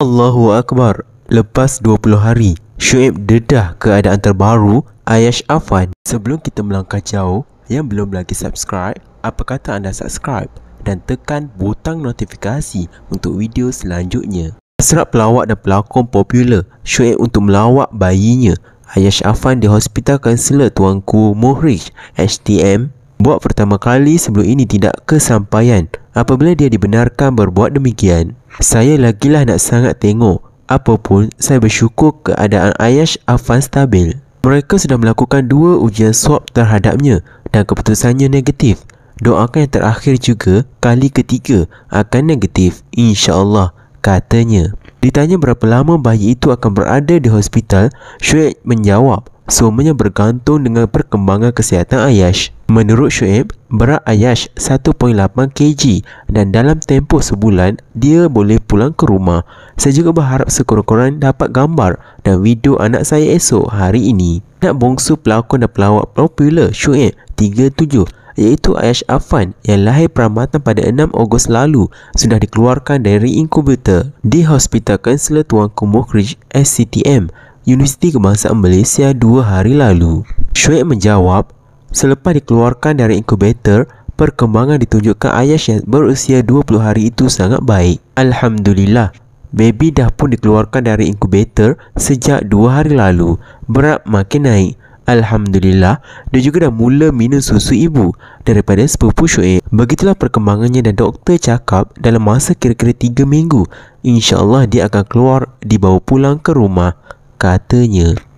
Allahu Akbar Lepas 20 hari, Shuib dedah keadaan terbaru Ayash Afan Sebelum kita melangkah jauh, yang belum lagi subscribe Apa kata anda subscribe dan tekan butang notifikasi untuk video selanjutnya Serap pelawak dan pelakon popular Shuib untuk melawak bayinya Ayash Afan di Hospital Kanselor Tuanku Mohrish HTM Buat pertama kali sebelum ini tidak kesampaian Apabila dia dibenarkan berbuat demikian, saya lagilah nak sangat tengok. Apapun, saya bersyukur keadaan Ayash Afan stabil. Mereka sudah melakukan dua ujian swab terhadapnya dan keputusannya negatif. Doakan yang terakhir juga, kali ketiga, akan negatif. insya Allah. katanya. Ditanya berapa lama bayi itu akan berada di hospital, Shuek menjawab, semuanya bergantung dengan perkembangan kesihatan Ayash. Menurut Shoaib, berat Ayash 1.8 kg dan dalam tempoh sebulan, dia boleh pulang ke rumah. Saya juga berharap sekurang-kurang dapat gambar dan video anak saya esok hari ini. Nak bongsu pelakon dan pelawak popular Shoaib 37 iaitu Ayash Afan yang lahir peramatan pada 6 Ogos lalu sudah dikeluarkan dari inkubator di Hospital Kanselor Tuan Kumuh Ridge SCTM Universiti Kebangsaan Malaysia dua hari lalu. Shuaib menjawab, selepas dikeluarkan dari inkubator, perkembangan ditunjukkan ayah yang berusia 20 hari itu sangat baik. Alhamdulillah, baby dah pun dikeluarkan dari inkubator sejak 2 hari lalu. Berat makin naik. Alhamdulillah, dia juga dah mula minum susu ibu daripada sepupu Shuaib. Begitulah perkembangannya dan doktor cakap dalam masa kira-kira 3 minggu, insyaAllah dia akan keluar dibawa pulang ke rumah. cả tư nhự